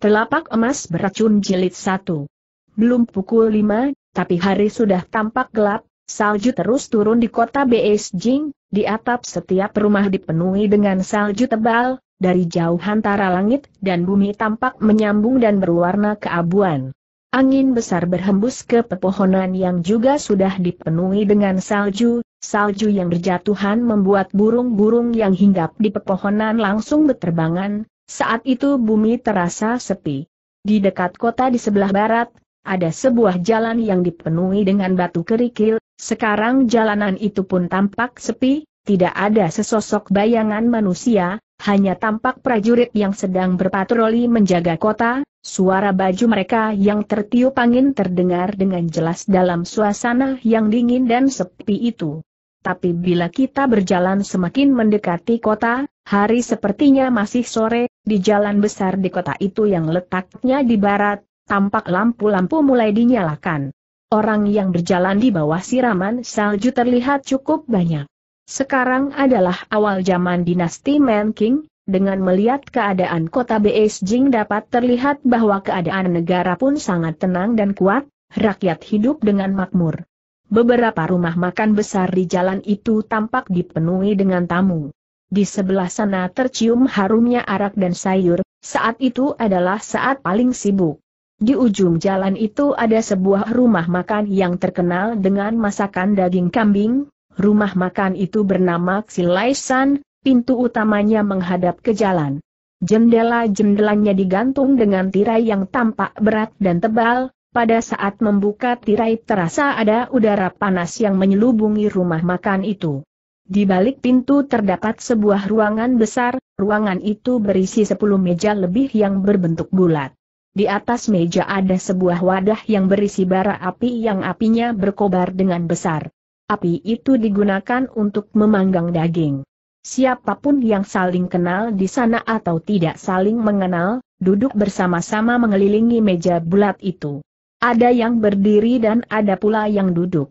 Telapak emas beracun jilid satu. Belum pukul lima, tapi hari sudah tampak gelap, salju terus turun di kota Beijing, di atap setiap rumah dipenuhi dengan salju tebal, dari jauh antara langit dan bumi tampak menyambung dan berwarna keabuan. Angin besar berhembus ke pepohonan yang juga sudah dipenuhi dengan salju, salju yang berjatuhan membuat burung-burung yang hinggap di pepohonan langsung berterbangan, saat itu bumi terasa sepi. Di dekat kota di sebelah barat, ada sebuah jalan yang dipenuhi dengan batu kerikil, sekarang jalanan itu pun tampak sepi, tidak ada sesosok bayangan manusia, hanya tampak prajurit yang sedang berpatroli menjaga kota, suara baju mereka yang tertiup angin terdengar dengan jelas dalam suasana yang dingin dan sepi itu. Tapi bila kita berjalan semakin mendekati kota, Hari sepertinya masih sore, di jalan besar di kota itu yang letaknya di barat, tampak lampu-lampu mulai dinyalakan. Orang yang berjalan di bawah siraman salju terlihat cukup banyak. Sekarang adalah awal zaman dinasti Manking, dengan melihat keadaan kota Beijing dapat terlihat bahwa keadaan negara pun sangat tenang dan kuat, rakyat hidup dengan makmur. Beberapa rumah makan besar di jalan itu tampak dipenuhi dengan tamu. Di sebelah sana tercium harumnya arak dan sayur, saat itu adalah saat paling sibuk. Di ujung jalan itu ada sebuah rumah makan yang terkenal dengan masakan daging kambing, rumah makan itu bernama Xilaisan, pintu utamanya menghadap ke jalan. Jendela-jendelanya digantung dengan tirai yang tampak berat dan tebal, pada saat membuka tirai terasa ada udara panas yang menyelubungi rumah makan itu. Di balik pintu terdapat sebuah ruangan besar, ruangan itu berisi 10 meja lebih yang berbentuk bulat. Di atas meja ada sebuah wadah yang berisi bara api yang apinya berkobar dengan besar. Api itu digunakan untuk memanggang daging. Siapapun yang saling kenal di sana atau tidak saling mengenal, duduk bersama-sama mengelilingi meja bulat itu. Ada yang berdiri dan ada pula yang duduk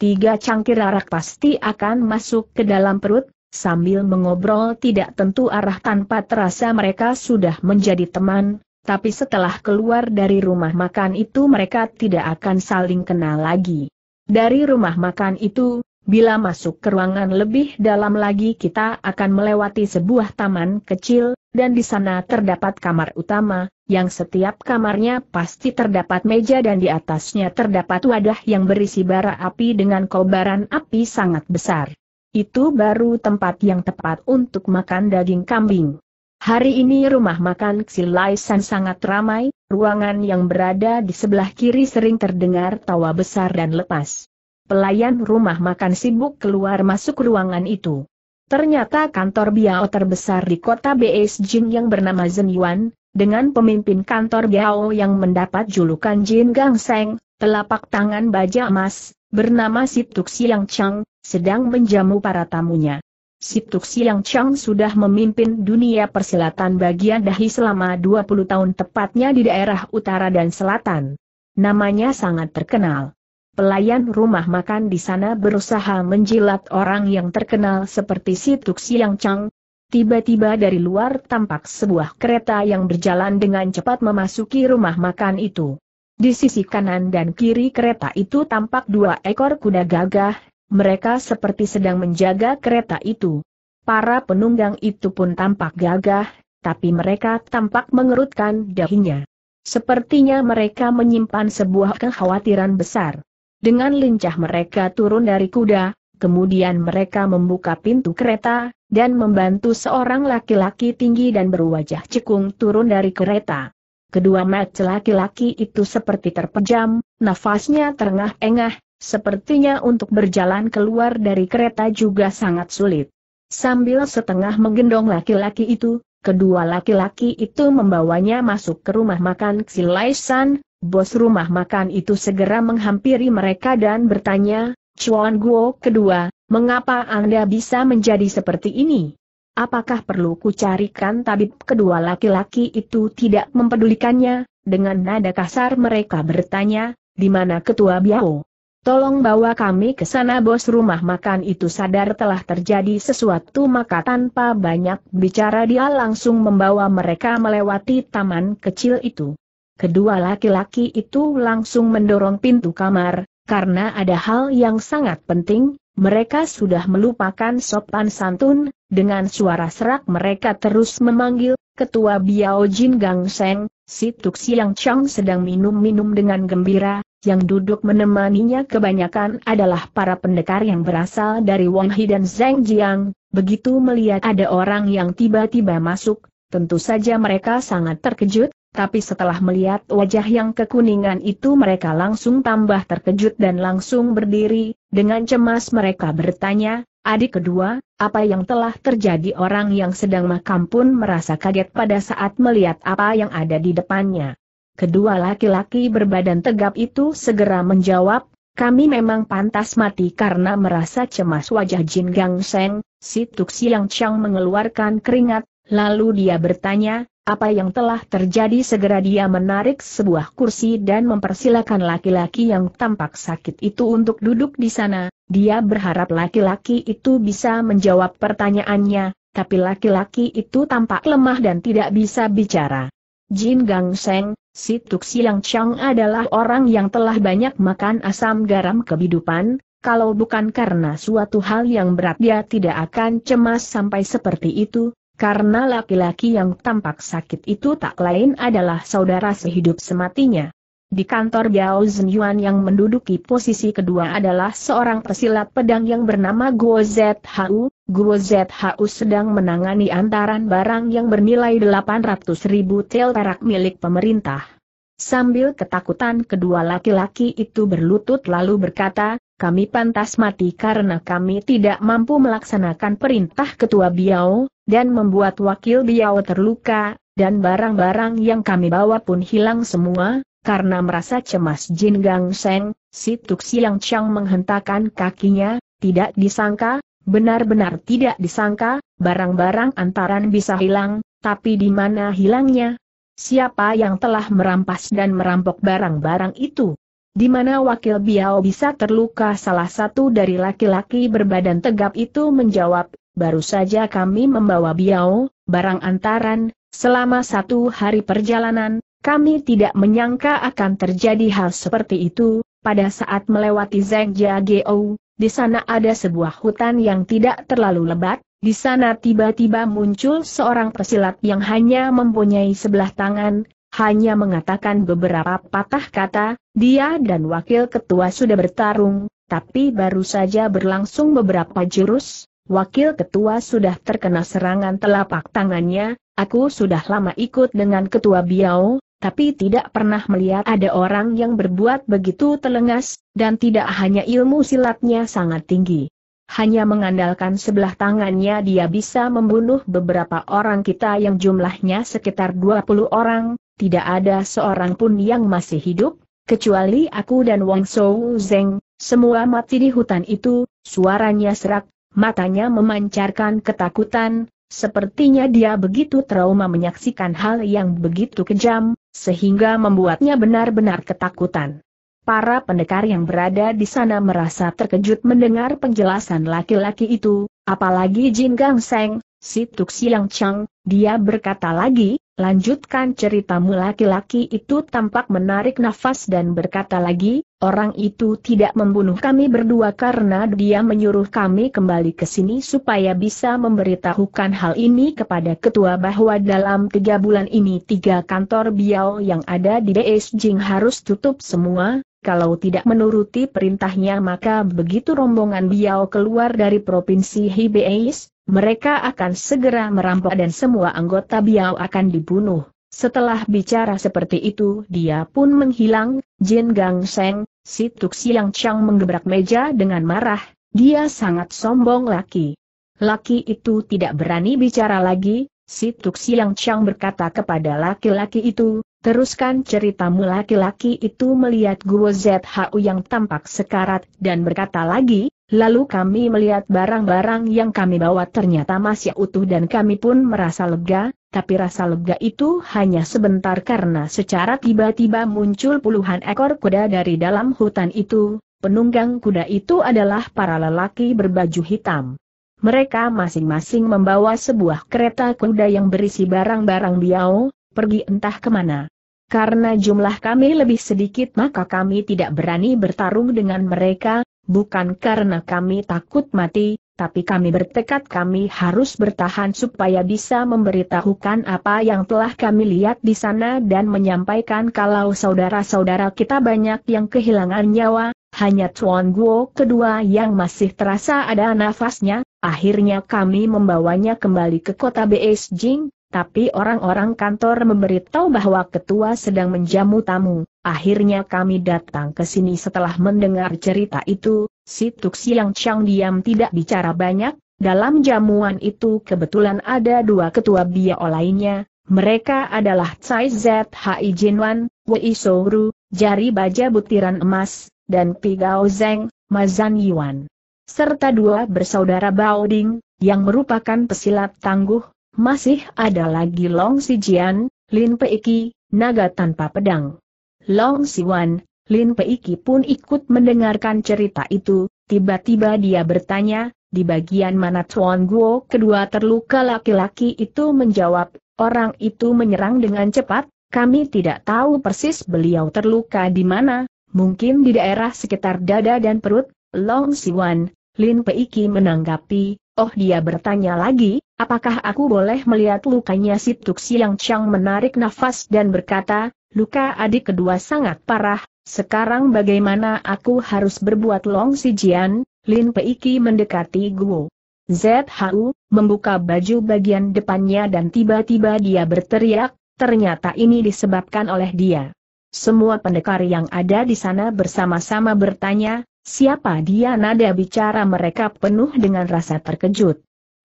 tiga cangkir arak pasti akan masuk ke dalam perut, sambil mengobrol tidak tentu arah tanpa terasa mereka sudah menjadi teman, tapi setelah keluar dari rumah makan itu mereka tidak akan saling kenal lagi. Dari rumah makan itu, bila masuk ke ruangan lebih dalam lagi kita akan melewati sebuah taman kecil, dan di sana terdapat kamar utama, yang setiap kamarnya pasti terdapat meja dan di atasnya terdapat wadah yang berisi bara api dengan kobaran api sangat besar. Itu baru tempat yang tepat untuk makan daging kambing. Hari ini rumah makan Xilaisan sangat ramai, ruangan yang berada di sebelah kiri sering terdengar tawa besar dan lepas. Pelayan rumah makan sibuk keluar masuk ruangan itu. Ternyata kantor Biao terbesar di kota Beijing yang bernama Zhen Yuan, dengan pemimpin kantor Biao yang mendapat julukan Jin Gang Seng, telapak tangan baja emas, bernama Situk Siang Chang, sedang menjamu para tamunya. Situk Siang Chang sudah memimpin dunia persilatan bagian dahi selama 20 tahun tepatnya di daerah utara dan selatan. Namanya sangat terkenal. Pelayan rumah makan di sana berusaha menjilat orang yang terkenal seperti si Tuk Siang Chang. Tiba-tiba dari luar tampak sebuah kereta yang berjalan dengan cepat memasuki rumah makan itu. Di sisi kanan dan kiri kereta itu tampak dua ekor kuda gagah, mereka seperti sedang menjaga kereta itu. Para penunggang itu pun tampak gagah, tapi mereka tampak mengerutkan dahinya. Sepertinya mereka menyimpan sebuah kekhawatiran besar. Dengan lincah mereka turun dari kuda, kemudian mereka membuka pintu kereta, dan membantu seorang laki-laki tinggi dan berwajah cekung turun dari kereta. Kedua mata laki-laki itu seperti terpejam, nafasnya terengah-engah, sepertinya untuk berjalan keluar dari kereta juga sangat sulit. Sambil setengah menggendong laki-laki itu, kedua laki-laki itu membawanya masuk ke rumah makan Xilaisan, Bos rumah makan itu segera menghampiri mereka dan bertanya, Chuan Guo kedua, mengapa Anda bisa menjadi seperti ini? Apakah perlu kucarikan tabib kedua laki-laki itu tidak mempedulikannya? Dengan nada kasar mereka bertanya, di mana ketua Biao? Tolong bawa kami ke sana bos rumah makan itu sadar telah terjadi sesuatu maka tanpa banyak bicara dia langsung membawa mereka melewati taman kecil itu. Kedua laki-laki itu langsung mendorong pintu kamar, karena ada hal yang sangat penting, mereka sudah melupakan sopan santun, dengan suara serak mereka terus memanggil, Ketua Biao Jin Gang Seng, si Tuk Siang Chang sedang minum-minum dengan gembira, yang duduk menemaninya kebanyakan adalah para pendekar yang berasal dari Wang Hi dan Zeng Jiang, begitu melihat ada orang yang tiba-tiba masuk, tentu saja mereka sangat terkejut, tapi setelah melihat wajah yang kekuningan itu mereka langsung tambah terkejut dan langsung berdiri, dengan cemas mereka bertanya, adik kedua, apa yang telah terjadi orang yang sedang makam pun merasa kaget pada saat melihat apa yang ada di depannya. Kedua laki-laki berbadan tegap itu segera menjawab, kami memang pantas mati karena merasa cemas wajah Jin Gang Seng, si Tuxiang Chang mengeluarkan keringat, lalu dia bertanya, apa yang telah terjadi segera dia menarik sebuah kursi dan mempersilakan laki-laki yang tampak sakit itu untuk duduk di sana, dia berharap laki-laki itu bisa menjawab pertanyaannya, tapi laki-laki itu tampak lemah dan tidak bisa bicara. Jin Gang Seng, si Tuk Siang Chang adalah orang yang telah banyak makan asam garam kehidupan, kalau bukan karena suatu hal yang berat dia tidak akan cemas sampai seperti itu, karena laki-laki yang tampak sakit itu tak lain adalah saudara sehidup sematinya. Di kantor Biao Zhenyuan yang menduduki posisi kedua adalah seorang pesilat pedang yang bernama Guo ZHU. Guo ZHU sedang menangani antaran barang yang bernilai 800 ribu tel perak milik pemerintah. Sambil ketakutan kedua laki-laki itu berlutut lalu berkata, kami pantas mati karena kami tidak mampu melaksanakan perintah ketua Biao, dan membuat wakil Biao terluka, dan barang-barang yang kami bawa pun hilang semua, karena merasa cemas Jin Gang Seng, si Tuk Siang Chang menghentakkan kakinya, tidak disangka, benar-benar tidak disangka, barang-barang antaran bisa hilang, tapi di mana hilangnya? Siapa yang telah merampas dan merampok barang-barang itu? di mana wakil Biao bisa terluka salah satu dari laki-laki berbadan tegap itu menjawab, baru saja kami membawa Biao, barang antaran, selama satu hari perjalanan, kami tidak menyangka akan terjadi hal seperti itu, pada saat melewati Zeng Geo, di sana ada sebuah hutan yang tidak terlalu lebat, di sana tiba-tiba muncul seorang pesilat yang hanya mempunyai sebelah tangan, hanya mengatakan beberapa patah kata, dia dan wakil ketua sudah bertarung, tapi baru saja berlangsung beberapa jurus, wakil ketua sudah terkena serangan telapak tangannya, aku sudah lama ikut dengan ketua Biao, tapi tidak pernah melihat ada orang yang berbuat begitu telengas, dan tidak hanya ilmu silatnya sangat tinggi. Hanya mengandalkan sebelah tangannya dia bisa membunuh beberapa orang kita yang jumlahnya sekitar 20 orang, tidak ada seorang pun yang masih hidup, kecuali aku dan Wang Sou Zeng, semua mati di hutan itu, suaranya serak, matanya memancarkan ketakutan, sepertinya dia begitu trauma menyaksikan hal yang begitu kejam, sehingga membuatnya benar-benar ketakutan. Para pendekar yang berada di sana merasa terkejut mendengar penjelasan laki-laki itu, apalagi Jin Gang Seng, si Tuxiang Chang, dia berkata lagi, Lanjutkan ceritamu laki-laki itu tampak menarik nafas dan berkata lagi, orang itu tidak membunuh kami berdua karena dia menyuruh kami kembali ke sini supaya bisa memberitahukan hal ini kepada ketua bahwa dalam tiga bulan ini tiga kantor biao yang ada di Beijing harus tutup semua, kalau tidak menuruti perintahnya maka begitu rombongan biao keluar dari provinsi Hebei mereka akan segera merampok dan semua anggota Biao akan dibunuh. Setelah bicara seperti itu dia pun menghilang, Jin Gang Seng, si Tuk Chang menggebrak meja dengan marah, dia sangat sombong laki. Laki itu tidak berani bicara lagi, si Tuk Chang berkata kepada laki-laki itu, teruskan ceritamu laki-laki itu melihat Guo Zhu yang tampak sekarat dan berkata lagi, Lalu kami melihat barang-barang yang kami bawa ternyata masih utuh dan kami pun merasa lega, tapi rasa lega itu hanya sebentar karena secara tiba-tiba muncul puluhan ekor kuda dari dalam hutan itu, penunggang kuda itu adalah para lelaki berbaju hitam. Mereka masing-masing membawa sebuah kereta kuda yang berisi barang-barang biau, pergi entah kemana. Karena jumlah kami lebih sedikit maka kami tidak berani bertarung dengan mereka, bukan karena kami takut mati, tapi kami bertekad kami harus bertahan supaya bisa memberitahukan apa yang telah kami lihat di sana dan menyampaikan kalau saudara-saudara kita banyak yang kehilangan nyawa, hanya Tuan Guo kedua yang masih terasa ada nafasnya, akhirnya kami membawanya kembali ke kota Beijing, tapi orang-orang kantor memberitahu bahwa ketua sedang menjamu tamu. Akhirnya kami datang ke sini setelah mendengar cerita itu, si Tuk Siang Chang diam tidak bicara banyak, dalam jamuan itu kebetulan ada dua ketua biao lainnya, mereka adalah Tsai Zhai Jinwan, Wei Shouru, Jari Baja Butiran Emas, dan Pigao Zeng, Mazan Yuan. Serta dua bersaudara Bao Ding, yang merupakan pesilat tangguh, masih ada lagi Long Si Jian, Lin Peiki, naga tanpa pedang. Long Wan, Lin Peiki pun ikut mendengarkan cerita itu, tiba-tiba dia bertanya, di bagian mana Chuan Guo kedua terluka laki-laki itu menjawab, orang itu menyerang dengan cepat, kami tidak tahu persis beliau terluka di mana, mungkin di daerah sekitar dada dan perut, Long Wan, Lin Peiki menanggapi, Oh dia bertanya lagi, apakah aku boleh melihat lukanya si Tuk Siang Chang menarik nafas dan berkata, luka adik kedua sangat parah, sekarang bagaimana aku harus berbuat Long Si Jian, Lin Peiki mendekati Guo. ZHU, membuka baju bagian depannya dan tiba-tiba dia berteriak, ternyata ini disebabkan oleh dia. Semua pendekar yang ada di sana bersama-sama bertanya, Siapa dia nada bicara mereka penuh dengan rasa terkejut.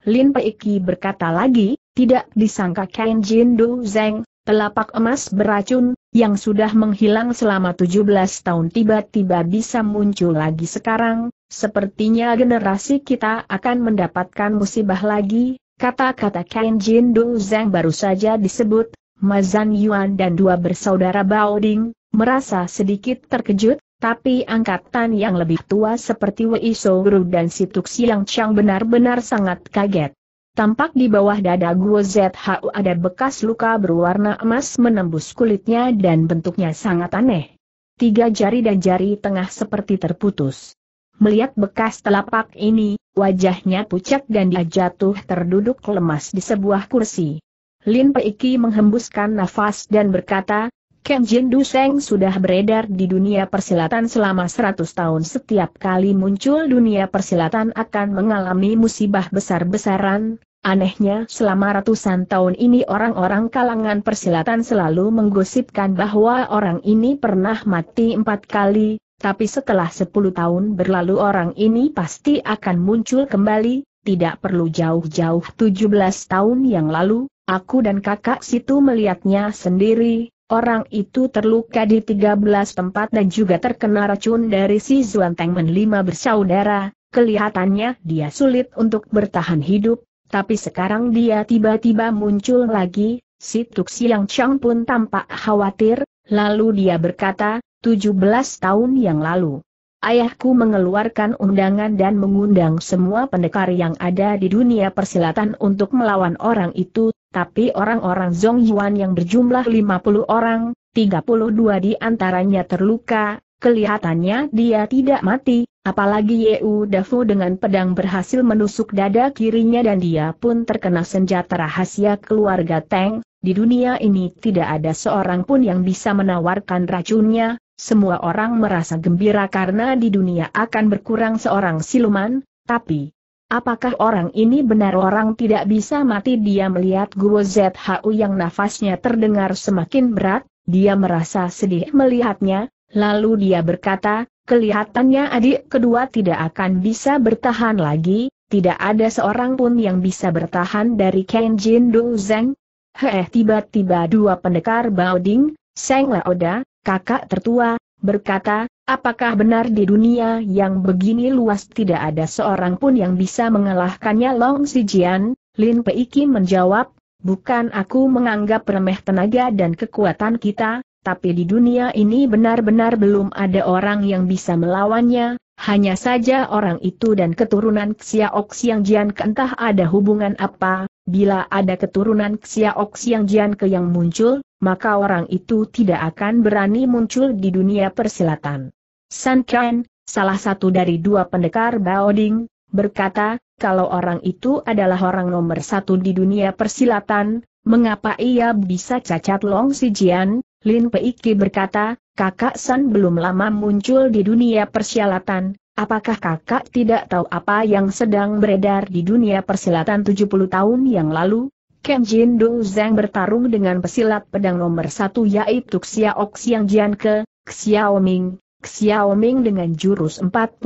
Lin Peiki berkata lagi, tidak disangka Ken Jin Du Zeng, telapak emas beracun, yang sudah menghilang selama 17 tahun tiba-tiba bisa muncul lagi sekarang, sepertinya generasi kita akan mendapatkan musibah lagi, kata-kata Ken Jin Du Zeng baru saja disebut, Mazan Yuan dan dua bersaudara Bao Ding, merasa sedikit terkejut, tapi angkatan yang lebih tua seperti Wei Guru dan Situk Siang Chang benar-benar sangat kaget. Tampak di bawah dada Guo ZHU ada bekas luka berwarna emas menembus kulitnya dan bentuknya sangat aneh. Tiga jari dan jari tengah seperti terputus. Melihat bekas telapak ini, wajahnya pucat dan dia jatuh terduduk lemas di sebuah kursi. Lin Peiki menghembuskan nafas dan berkata, Du Duseng sudah beredar di dunia persilatan selama 100 tahun setiap kali muncul dunia persilatan akan mengalami musibah besar-besaran, Anehnya selama ratusan tahun ini orang-orang kalangan persilatan selalu menggosipkan bahwa orang ini pernah mati empat kali, tapi setelah sepuluh tahun berlalu orang ini pasti akan muncul kembali, tidak perlu jauh-jauh Tujuh belas tahun yang lalu, aku dan kakak situ melihatnya sendiri, Orang itu terluka di 13 tempat dan juga terkena racun dari si Men lima bersaudara, kelihatannya dia sulit untuk bertahan hidup, tapi sekarang dia tiba-tiba muncul lagi, si Tuk Siang Chang pun tampak khawatir, lalu dia berkata, 17 tahun yang lalu. Ayahku mengeluarkan undangan dan mengundang semua pendekar yang ada di dunia persilatan untuk melawan orang itu, tapi orang-orang Zong Yuan yang berjumlah 50 orang, 32 di antaranya terluka, kelihatannya dia tidak mati, apalagi Yeu Dafu dengan pedang berhasil menusuk dada kirinya dan dia pun terkena senjata rahasia keluarga Tang. di dunia ini tidak ada seorang pun yang bisa menawarkan racunnya, semua orang merasa gembira karena di dunia akan berkurang seorang siluman, tapi, Apakah orang ini benar orang tidak bisa mati dia melihat Guo ZHU yang nafasnya terdengar semakin berat, dia merasa sedih melihatnya, lalu dia berkata, kelihatannya adik kedua tidak akan bisa bertahan lagi, tidak ada seorang pun yang bisa bertahan dari Kenjin Du Zeng. Heh tiba-tiba dua pendekar Ding, Seng Laoda, kakak tertua, berkata, apakah benar di dunia yang begini luas tidak ada seorang pun yang bisa mengalahkannya Long Sijian? Lin Pei Peiki menjawab, bukan aku menganggap remeh tenaga dan kekuatan kita, tapi di dunia ini benar-benar belum ada orang yang bisa melawannya, hanya saja orang itu dan keturunan Xiaoxiang Jian entah ada hubungan apa, Bila ada keturunan Xiaok Jian ke yang muncul, maka orang itu tidak akan berani muncul di dunia persilatan. San Qian, salah satu dari dua pendekar Bao Ding, berkata, kalau orang itu adalah orang nomor satu di dunia persilatan, mengapa ia bisa cacat Long Jian? Lin Peiki berkata, kakak San belum lama muncul di dunia persilatan, Apakah kakak tidak tahu apa yang sedang beredar di dunia persilatan 70 tahun yang lalu? Ken Jin Du Zeng bertarung dengan pesilat pedang nomor satu yaitu Xiao Xiang Jian Ke, Xiao Ming. Xiao Ming dengan jurus 49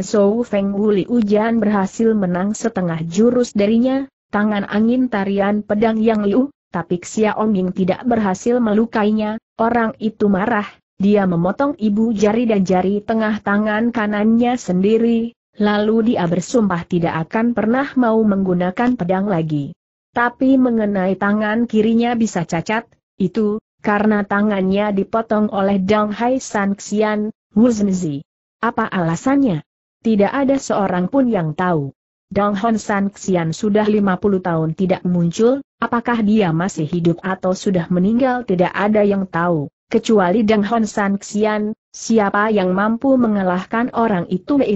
Sou Feng Wuli Ujian berhasil menang setengah jurus darinya, tangan angin tarian pedang yang liu, tapi Xiao Ming tidak berhasil melukainya, orang itu marah, dia memotong ibu jari dan jari tengah tangan kanannya sendiri, lalu dia bersumpah tidak akan pernah mau menggunakan pedang lagi. Tapi mengenai tangan kirinya bisa cacat, itu, karena tangannya dipotong oleh Dong Hai San Xian, Zhenzi. Apa alasannya? Tidak ada seorang pun yang tahu. Dong Hon San Xian sudah 50 tahun tidak muncul, apakah dia masih hidup atau sudah meninggal tidak ada yang tahu. Kecuali Deng Hon San Xian, siapa yang mampu mengalahkan orang itu Wei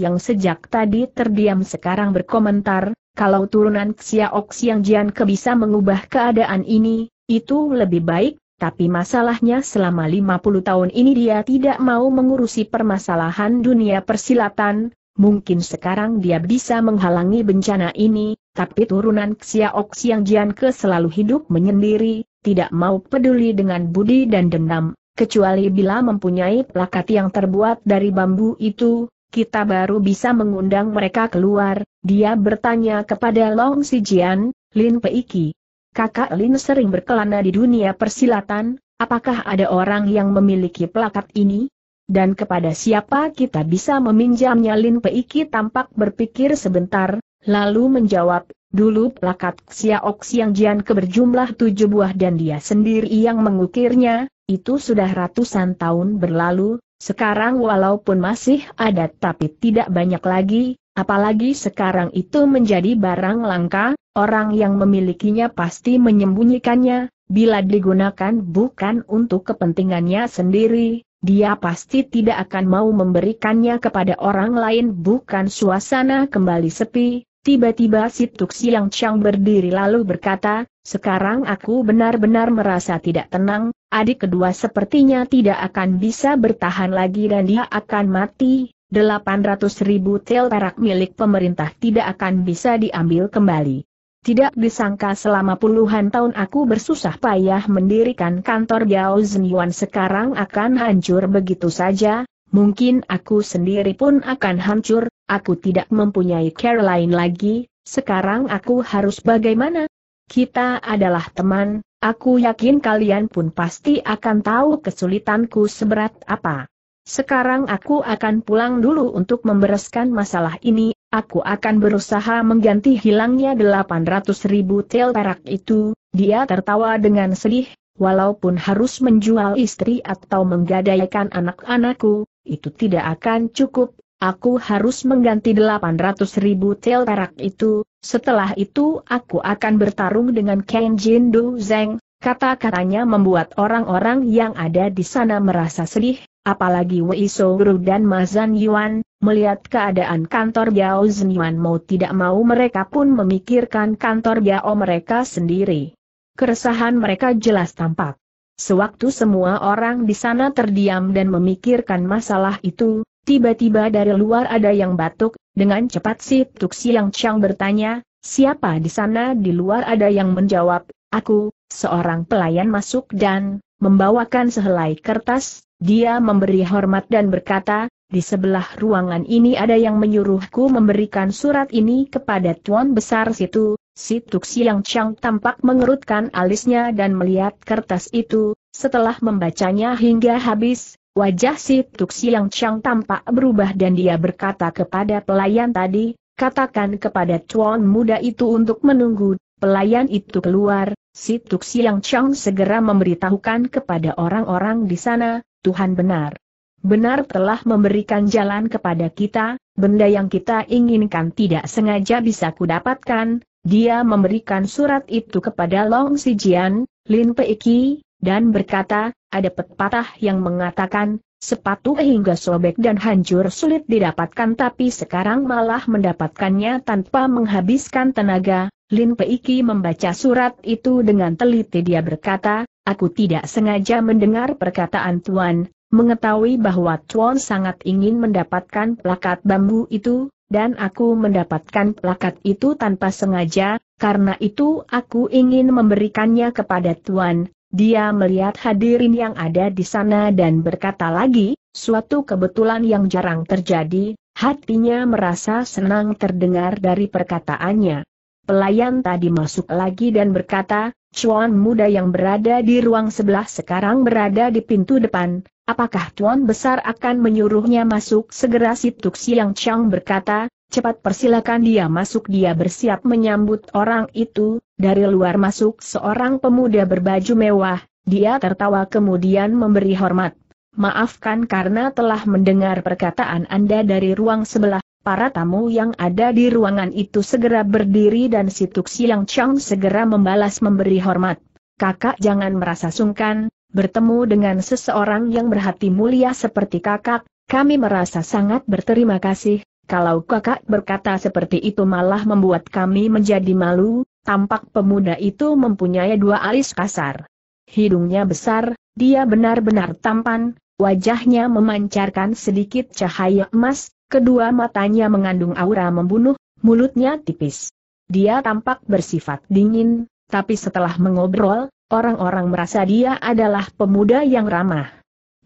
yang sejak tadi terdiam sekarang berkomentar, kalau turunan Xiao Xiang Jian ke bisa mengubah keadaan ini, itu lebih baik, tapi masalahnya selama 50 tahun ini dia tidak mau mengurusi permasalahan dunia persilatan, mungkin sekarang dia bisa menghalangi bencana ini, tapi turunan Xiaoxiang Jian ke selalu hidup menyendiri, tidak mau peduli dengan budi dan dendam, kecuali bila mempunyai plakat yang terbuat dari bambu itu, kita baru bisa mengundang mereka keluar, dia bertanya kepada Long Sijian, Lin Peiki. Kakak Lin sering berkelana di dunia persilatan, apakah ada orang yang memiliki plakat ini? Dan kepada siapa kita bisa meminjamnya Lin Peiki tampak berpikir sebentar, lalu menjawab, Dulu plakat Xiaok Xiangjian ke berjumlah tujuh buah dan dia sendiri yang mengukirnya, itu sudah ratusan tahun berlalu, sekarang walaupun masih ada tapi tidak banyak lagi, apalagi sekarang itu menjadi barang langka, orang yang memilikinya pasti menyembunyikannya, bila digunakan bukan untuk kepentingannya sendiri, dia pasti tidak akan mau memberikannya kepada orang lain bukan suasana kembali sepi, Tiba-tiba si Tuk Siang Chang berdiri lalu berkata, sekarang aku benar-benar merasa tidak tenang, adik kedua sepertinya tidak akan bisa bertahan lagi dan dia akan mati, 800 ribu tel perak milik pemerintah tidak akan bisa diambil kembali. Tidak disangka selama puluhan tahun aku bersusah payah mendirikan kantor Gao Zhenyuan sekarang akan hancur begitu saja, Mungkin aku sendiri pun akan hancur, aku tidak mempunyai Caroline lagi, sekarang aku harus bagaimana? Kita adalah teman, aku yakin kalian pun pasti akan tahu kesulitanku seberat apa. Sekarang aku akan pulang dulu untuk membereskan masalah ini, aku akan berusaha mengganti hilangnya 800 ribu tel perak itu, dia tertawa dengan sedih, walaupun harus menjual istri atau menggadaikan anak-anakku, itu tidak akan cukup, aku harus mengganti 800 ribu tel perak itu, setelah itu aku akan bertarung dengan Kenjin Du Zeng, kata-katanya membuat orang-orang yang ada di sana merasa sedih, apalagi Wei Guru dan Mazan Yuan, melihat keadaan kantor Biao Yuan mau tidak mau mereka pun memikirkan kantor Yao mereka sendiri. Keresahan mereka jelas tampak. Sewaktu semua orang di sana terdiam dan memikirkan masalah itu, tiba-tiba dari luar ada yang batuk, dengan cepat si Tuk Siang Chang bertanya, siapa di sana di luar ada yang menjawab, aku, seorang pelayan masuk dan, membawakan sehelai kertas, dia memberi hormat dan berkata, di sebelah ruangan ini ada yang menyuruhku memberikan surat ini kepada Tuan Besar situ, Si Tuk Siang Chang tampak mengerutkan alisnya dan melihat kertas itu, setelah membacanya hingga habis, wajah si Tuk Siang Chang tampak berubah dan dia berkata kepada pelayan tadi, katakan kepada tuan muda itu untuk menunggu, pelayan itu keluar, si Tuk Siang Chang segera memberitahukan kepada orang-orang di sana, Tuhan benar. Benar telah memberikan jalan kepada kita, benda yang kita inginkan tidak sengaja bisa kudapatkan, dia memberikan surat itu kepada Long Sijian, Lin Pei Peiki, dan berkata, ada pepatah yang mengatakan, sepatu hingga sobek dan hancur sulit didapatkan tapi sekarang malah mendapatkannya tanpa menghabiskan tenaga. Lin Pei Peiki membaca surat itu dengan teliti dia berkata, aku tidak sengaja mendengar perkataan Tuan, mengetahui bahwa Tuan sangat ingin mendapatkan plakat bambu itu, dan aku mendapatkan plakat itu tanpa sengaja, karena itu aku ingin memberikannya kepada Tuan. Dia melihat hadirin yang ada di sana dan berkata lagi, suatu kebetulan yang jarang terjadi, hatinya merasa senang terdengar dari perkataannya. Pelayan tadi masuk lagi dan berkata, Cuan muda yang berada di ruang sebelah sekarang berada di pintu depan, Apakah Tuan Besar akan menyuruhnya masuk segera si Tuk Siang Chang berkata, cepat persilakan dia masuk dia bersiap menyambut orang itu, dari luar masuk seorang pemuda berbaju mewah, dia tertawa kemudian memberi hormat. Maafkan karena telah mendengar perkataan Anda dari ruang sebelah, para tamu yang ada di ruangan itu segera berdiri dan si Tuk Siang Chang segera membalas memberi hormat. Kakak jangan merasa sungkan, bertemu dengan seseorang yang berhati mulia seperti kakak, kami merasa sangat berterima kasih, kalau kakak berkata seperti itu malah membuat kami menjadi malu, tampak pemuda itu mempunyai dua alis kasar. Hidungnya besar, dia benar-benar tampan, wajahnya memancarkan sedikit cahaya emas, kedua matanya mengandung aura membunuh, mulutnya tipis. Dia tampak bersifat dingin, tapi setelah mengobrol, Orang-orang merasa dia adalah pemuda yang ramah.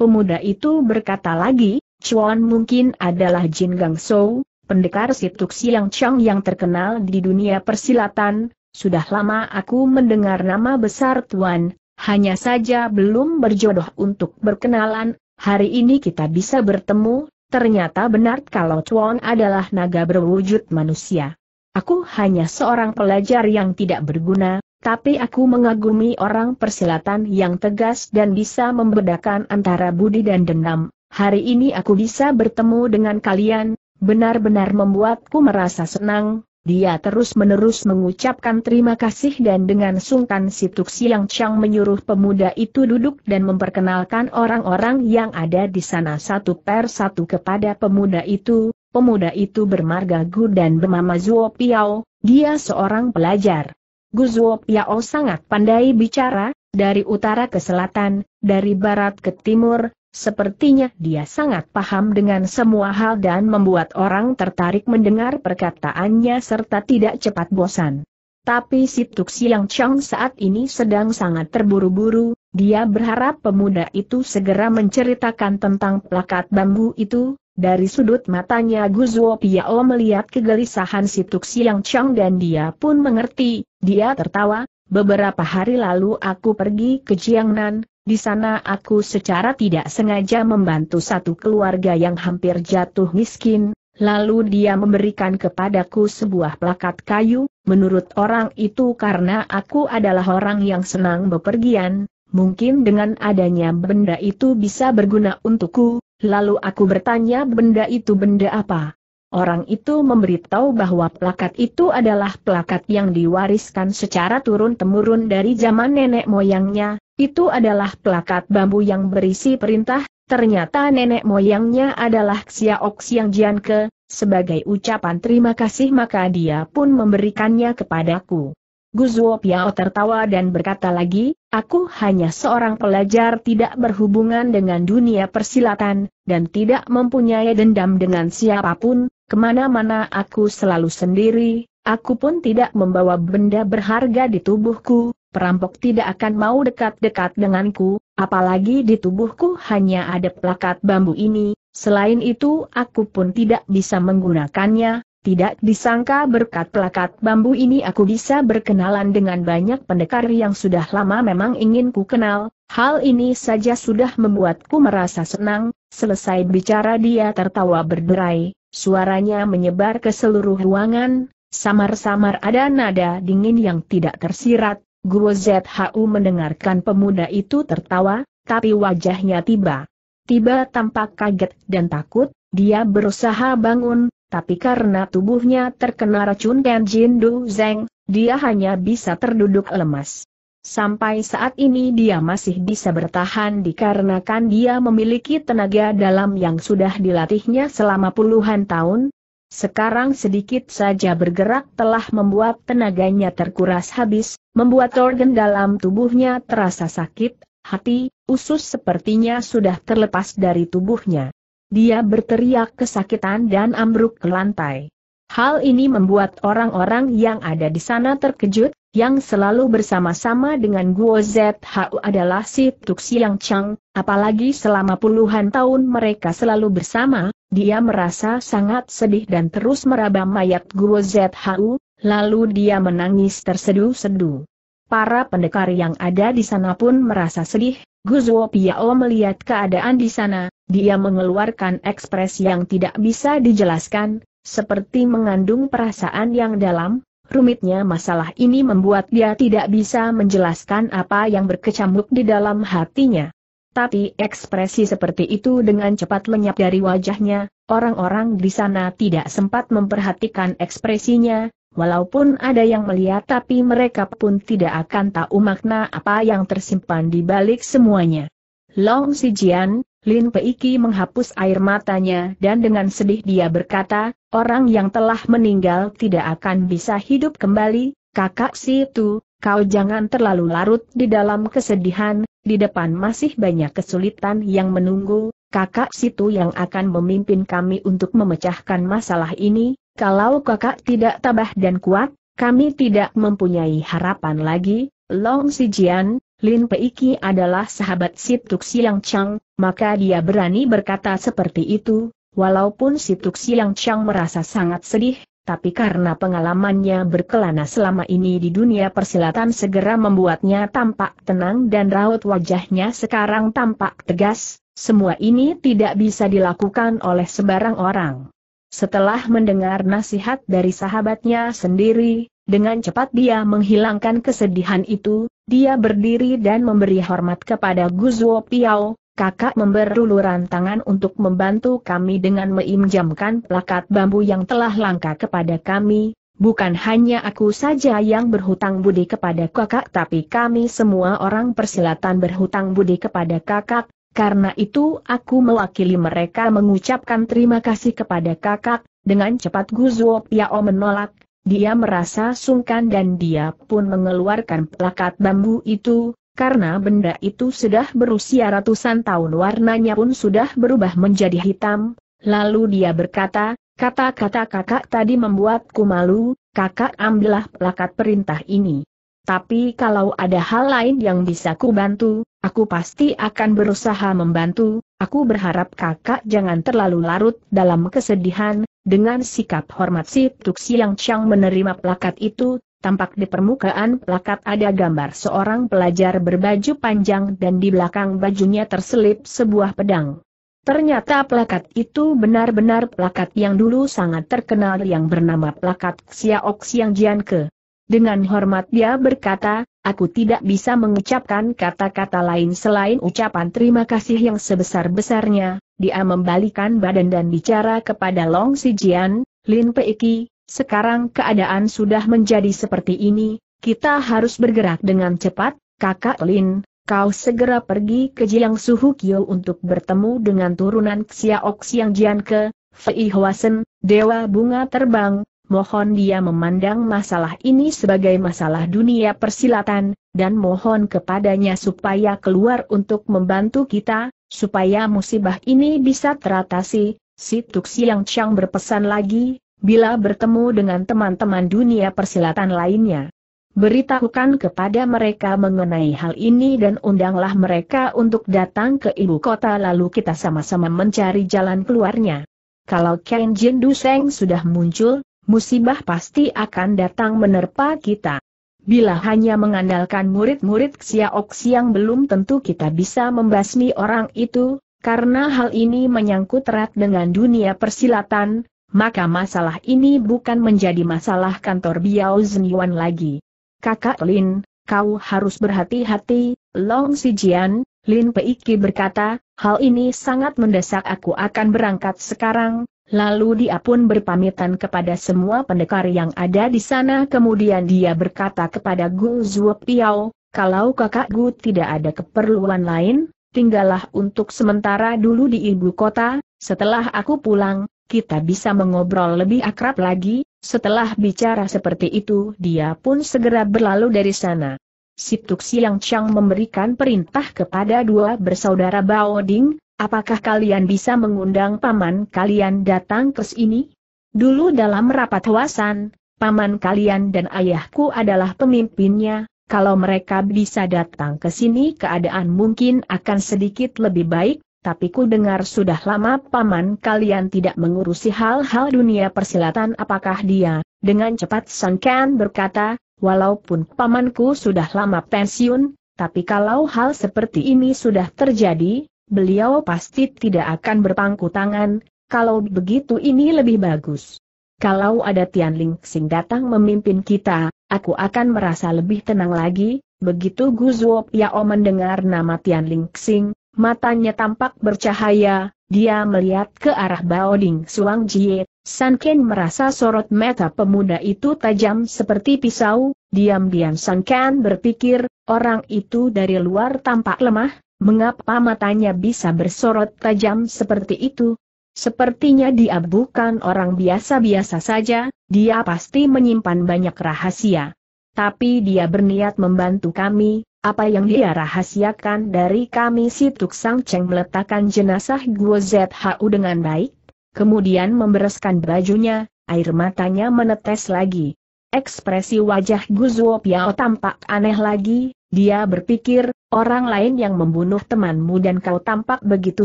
Pemuda itu berkata lagi, Chuan mungkin adalah Jin Gang Sou, pendekar situk siang Chang yang terkenal di dunia persilatan, sudah lama aku mendengar nama besar Tuan, hanya saja belum berjodoh untuk berkenalan, hari ini kita bisa bertemu, ternyata benar kalau Chuan adalah naga berwujud manusia. Aku hanya seorang pelajar yang tidak berguna, tapi aku mengagumi orang persilatan yang tegas dan bisa membedakan antara budi dan dendam. Hari ini aku bisa bertemu dengan kalian, benar-benar membuatku merasa senang. Dia terus-menerus mengucapkan terima kasih dan dengan sungkan Situk Siang Chang menyuruh pemuda itu duduk dan memperkenalkan orang-orang yang ada di sana satu per satu kepada pemuda itu. Pemuda itu bermarga Gu dan bernama Zuo Piao, dia seorang pelajar. Guzuo Piao sangat pandai bicara, dari utara ke selatan, dari barat ke timur, sepertinya dia sangat paham dengan semua hal dan membuat orang tertarik mendengar perkataannya serta tidak cepat bosan. Tapi si Tuk Siang Chong saat ini sedang sangat terburu-buru, dia berharap pemuda itu segera menceritakan tentang plakat bambu itu, dari sudut matanya Guzuo Piao melihat kegelisahan si Tuk Siang Chang dan dia pun mengerti, dia tertawa, beberapa hari lalu aku pergi ke Jiangnan, di sana aku secara tidak sengaja membantu satu keluarga yang hampir jatuh miskin, lalu dia memberikan kepadaku sebuah plakat kayu, menurut orang itu karena aku adalah orang yang senang bepergian, mungkin dengan adanya benda itu bisa berguna untukku, lalu aku bertanya benda itu benda apa. Orang itu memberitahu bahwa plakat itu adalah plakat yang diwariskan secara turun-temurun dari zaman nenek moyangnya, itu adalah plakat bambu yang berisi perintah, ternyata nenek moyangnya adalah Xiaox Xiang Jianke, sebagai ucapan terima kasih maka dia pun memberikannya kepadaku. Guzuo Piao tertawa dan berkata lagi, aku hanya seorang pelajar tidak berhubungan dengan dunia persilatan, dan tidak mempunyai dendam dengan siapapun, Kemana-mana aku selalu sendiri, aku pun tidak membawa benda berharga di tubuhku, perampok tidak akan mau dekat-dekat denganku, apalagi di tubuhku hanya ada plakat bambu ini, selain itu aku pun tidak bisa menggunakannya, tidak disangka berkat plakat bambu ini aku bisa berkenalan dengan banyak pendekar yang sudah lama memang ingin ku kenal, hal ini saja sudah membuatku merasa senang, selesai bicara dia tertawa berderai, Suaranya menyebar ke seluruh ruangan, samar-samar ada nada dingin yang tidak tersirat. Guo ZHU mendengarkan pemuda itu tertawa, tapi wajahnya tiba. Tiba tampak kaget dan takut, dia berusaha bangun, tapi karena tubuhnya terkena racun Genjin Du Zeng, dia hanya bisa terduduk lemas. Sampai saat ini dia masih bisa bertahan dikarenakan dia memiliki tenaga dalam yang sudah dilatihnya selama puluhan tahun. Sekarang sedikit saja bergerak telah membuat tenaganya terkuras habis, membuat organ dalam tubuhnya terasa sakit, hati, usus sepertinya sudah terlepas dari tubuhnya. Dia berteriak kesakitan dan ambruk ke lantai. Hal ini membuat orang-orang yang ada di sana terkejut, yang selalu bersama-sama dengan Guo ZHU adalah si Tuk Siang Chang, apalagi selama puluhan tahun mereka selalu bersama, dia merasa sangat sedih dan terus meraba mayat Guo ZHU, lalu dia menangis tersedu sedu Para pendekar yang ada di sana pun merasa sedih, Guzuo Piao melihat keadaan di sana, dia mengeluarkan ekspresi yang tidak bisa dijelaskan, seperti mengandung perasaan yang dalam, rumitnya masalah ini membuat dia tidak bisa menjelaskan apa yang berkecamuk di dalam hatinya. Tapi ekspresi seperti itu dengan cepat lenyap dari wajahnya, orang-orang di sana tidak sempat memperhatikan ekspresinya, walaupun ada yang melihat tapi mereka pun tidak akan tahu makna apa yang tersimpan di balik semuanya. Long Sijian, Lin Peiki menghapus air matanya dan dengan sedih dia berkata, orang yang telah meninggal tidak akan bisa hidup kembali, kakak situ, kau jangan terlalu larut di dalam kesedihan, di depan masih banyak kesulitan yang menunggu, kakak situ yang akan memimpin kami untuk memecahkan masalah ini, kalau kakak tidak tabah dan kuat, kami tidak mempunyai harapan lagi, Long Sijian, Lin Peiki adalah sahabat Situk Siang Chang, maka dia berani berkata seperti itu, Walaupun si Tuk Siang Chang merasa sangat sedih, tapi karena pengalamannya berkelana selama ini di dunia persilatan segera membuatnya tampak tenang dan raut wajahnya sekarang tampak tegas, semua ini tidak bisa dilakukan oleh sebarang orang. Setelah mendengar nasihat dari sahabatnya sendiri, dengan cepat dia menghilangkan kesedihan itu, dia berdiri dan memberi hormat kepada Guzuo Piao, kakak memberuluran tangan untuk membantu kami dengan meminjamkan plakat bambu yang telah langka kepada kami, Bukan hanya aku saja yang berhutang budi kepada kakak tapi kami semua orang persilatan berhutang budi kepada kakak, karena itu aku mewakili mereka mengucapkan terima kasih kepada kakak, dengan cepat Guzuo Piao menolak, dia merasa sungkan dan dia pun mengeluarkan plakat bambu itu, karena benda itu sudah berusia ratusan tahun warnanya pun sudah berubah menjadi hitam, lalu dia berkata, kata-kata kakak tadi membuatku malu, kakak ambillah plakat perintah ini. Tapi kalau ada hal lain yang bisa ku bantu, aku pasti akan berusaha membantu, aku berharap kakak jangan terlalu larut dalam kesedihan, dengan sikap hormat si Tuxiang Chang menerima plakat itu, tampak di permukaan plakat ada gambar seorang pelajar berbaju panjang dan di belakang bajunya terselip sebuah pedang. Ternyata plakat itu benar-benar plakat yang dulu sangat terkenal yang bernama plakat Xiaox Yang Jianke. Dengan hormat dia berkata, aku tidak bisa mengucapkan kata-kata lain selain ucapan terima kasih yang sebesar-besarnya. Dia membalikan badan dan bicara kepada Long Sijian, Lin Peiki, sekarang keadaan sudah menjadi seperti ini, kita harus bergerak dengan cepat, kakak Lin, kau segera pergi ke Jiang Suhu Kyo untuk bertemu dengan turunan Xiao Xiang Jian ke, Fei Hwasen, Dewa Bunga Terbang, mohon dia memandang masalah ini sebagai masalah dunia persilatan, dan mohon kepadanya supaya keluar untuk membantu kita, supaya musibah ini bisa teratasi, si Tuxiang Chang berpesan lagi, bila bertemu dengan teman-teman dunia persilatan lainnya. Beritahukan kepada mereka mengenai hal ini dan undanglah mereka untuk datang ke ibu kota lalu kita sama-sama mencari jalan keluarnya. Kalau Ken Jin Duseng sudah muncul, musibah pasti akan datang menerpa kita. Bila hanya mengandalkan murid-murid Xiaox yang belum tentu kita bisa membasmi orang itu, karena hal ini menyangkut erat dengan dunia persilatan, maka masalah ini bukan menjadi masalah kantor Biao Zenyuan lagi. Kakak Lin, kau harus berhati-hati, Long Sijian, Lin Peiki berkata, hal ini sangat mendesak aku akan berangkat sekarang, lalu dia pun berpamitan kepada semua pendekar yang ada di sana kemudian dia berkata kepada Gu Zuo Piao, kalau kakak Gu tidak ada keperluan lain, tinggallah untuk sementara dulu di ibu kota, setelah aku pulang, kita bisa mengobrol lebih akrab lagi, setelah bicara seperti itu dia pun segera berlalu dari sana. Si Siang Chang memberikan perintah kepada dua bersaudara Bao Ding, apakah kalian bisa mengundang paman kalian datang ke sini? Dulu dalam rapat wasan, paman kalian dan ayahku adalah pemimpinnya, kalau mereka bisa datang ke sini keadaan mungkin akan sedikit lebih baik, tapi ku dengar sudah lama paman kalian tidak mengurusi hal-hal dunia persilatan apakah dia, dengan cepat Sangkan berkata, walaupun pamanku sudah lama pensiun, tapi kalau hal seperti ini sudah terjadi, beliau pasti tidak akan berpangku tangan, kalau begitu ini lebih bagus. Kalau ada Tian Ling Sing datang memimpin kita, aku akan merasa lebih tenang lagi, begitu Gu Zuo Piao mendengar nama Tian Ling Sing, Matanya tampak bercahaya, dia melihat ke arah Baoding Suang Jie, San merasa sorot mata pemuda itu tajam seperti pisau, diam-diam San berpikir, orang itu dari luar tampak lemah, mengapa matanya bisa bersorot tajam seperti itu? Sepertinya dia bukan orang biasa-biasa saja, dia pasti menyimpan banyak rahasia. Tapi dia berniat membantu kami, apa yang dia rahasiakan dari kami si Tuk Sang Cheng meletakkan jenazah Guo ZHU dengan baik, kemudian membereskan bajunya, air matanya menetes lagi. Ekspresi wajah Guzuo Piao tampak aneh lagi, dia berpikir, orang lain yang membunuh temanmu dan kau tampak begitu